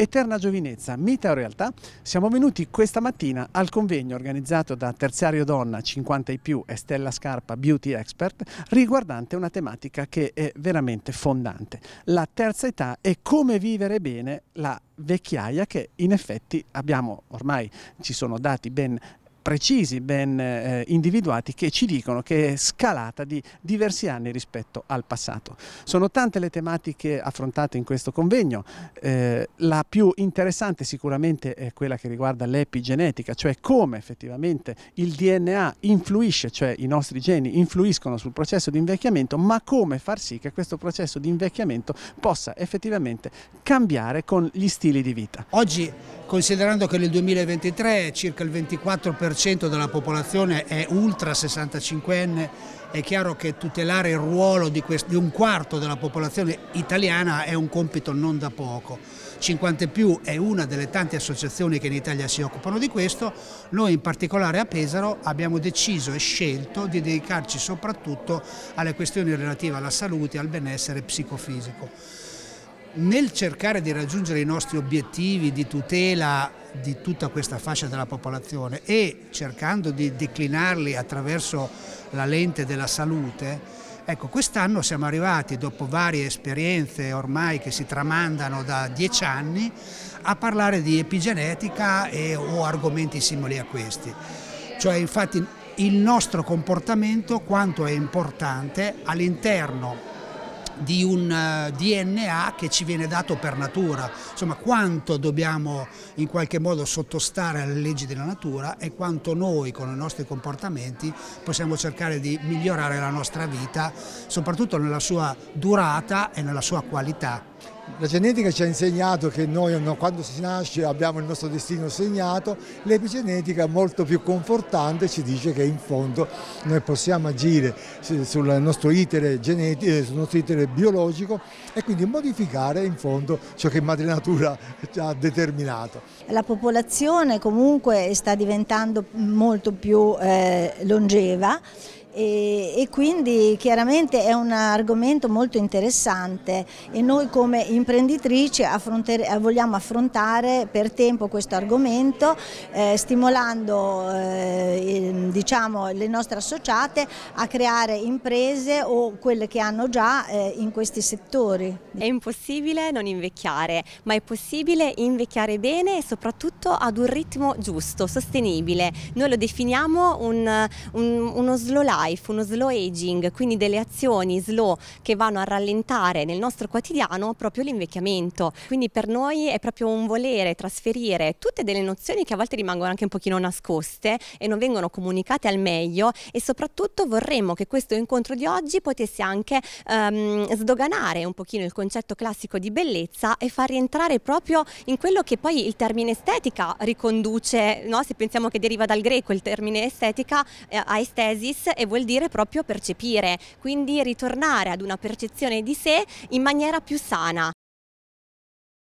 Eterna Giovinezza, Mita Realtà, siamo venuti questa mattina al convegno organizzato da Terziario Donna 50 e più e Stella Scarpa Beauty Expert riguardante una tematica che è veramente fondante, la terza età e come vivere bene la vecchiaia che in effetti abbiamo ormai, ci sono dati ben precisi, ben eh, individuati, che ci dicono che è scalata di diversi anni rispetto al passato. Sono tante le tematiche affrontate in questo convegno, eh, la più interessante sicuramente è quella che riguarda l'epigenetica, cioè come effettivamente il DNA influisce, cioè i nostri geni influiscono sul processo di invecchiamento, ma come far sì che questo processo di invecchiamento possa effettivamente cambiare con gli stili di vita. Oggi, considerando che nel 2023 circa il 24% 40% della popolazione è ultra 65enne, è chiaro che tutelare il ruolo di, di un quarto della popolazione italiana è un compito non da poco. 50 più è una delle tante associazioni che in Italia si occupano di questo, noi in particolare a Pesaro abbiamo deciso e scelto di dedicarci soprattutto alle questioni relative alla salute e al benessere psicofisico nel cercare di raggiungere i nostri obiettivi di tutela di tutta questa fascia della popolazione e cercando di declinarli attraverso la lente della salute, ecco quest'anno siamo arrivati dopo varie esperienze ormai che si tramandano da dieci anni a parlare di epigenetica e, o argomenti simili a questi. Cioè infatti il nostro comportamento quanto è importante all'interno di un eh, DNA che ci viene dato per natura. Insomma, quanto dobbiamo in qualche modo sottostare alle leggi della natura e quanto noi con i nostri comportamenti possiamo cercare di migliorare la nostra vita, soprattutto nella sua durata e nella sua qualità. La genetica ci ha insegnato che noi quando si nasce abbiamo il nostro destino segnato, l'epigenetica molto più confortante ci dice che in fondo noi possiamo agire sul nostro itere, genetico, eh, sul nostro itere biologico e quindi modificare in fondo ciò che madre natura ha determinato. La popolazione comunque sta diventando molto più eh, longeva e, e, quindi chiaramente è un argomento molto interessante e noi come imprenditrici vogliamo affrontare per tempo questo argomento eh, stimolando eh, diciamo, le nostre associate a creare imprese o quelle che hanno già eh, in questi settori. È impossibile non invecchiare, ma è possibile invecchiare bene e soprattutto ad un ritmo giusto, sostenibile. Noi lo definiamo un, un, uno slolato life, uno slow aging, quindi delle azioni slow che vanno a rallentare nel nostro quotidiano proprio l'invecchiamento. Quindi per noi è proprio un volere trasferire tutte delle nozioni che a volte rimangono anche un pochino nascoste e non vengono comunicate al meglio e soprattutto vorremmo che questo incontro di oggi potesse anche ehm, sdoganare un pochino il concetto classico di bellezza e far rientrare proprio in quello che poi il termine estetica riconduce, no? se pensiamo che deriva dal greco il termine estetica, eh, a estesis e vuol dire proprio percepire, quindi ritornare ad una percezione di sé in maniera più sana,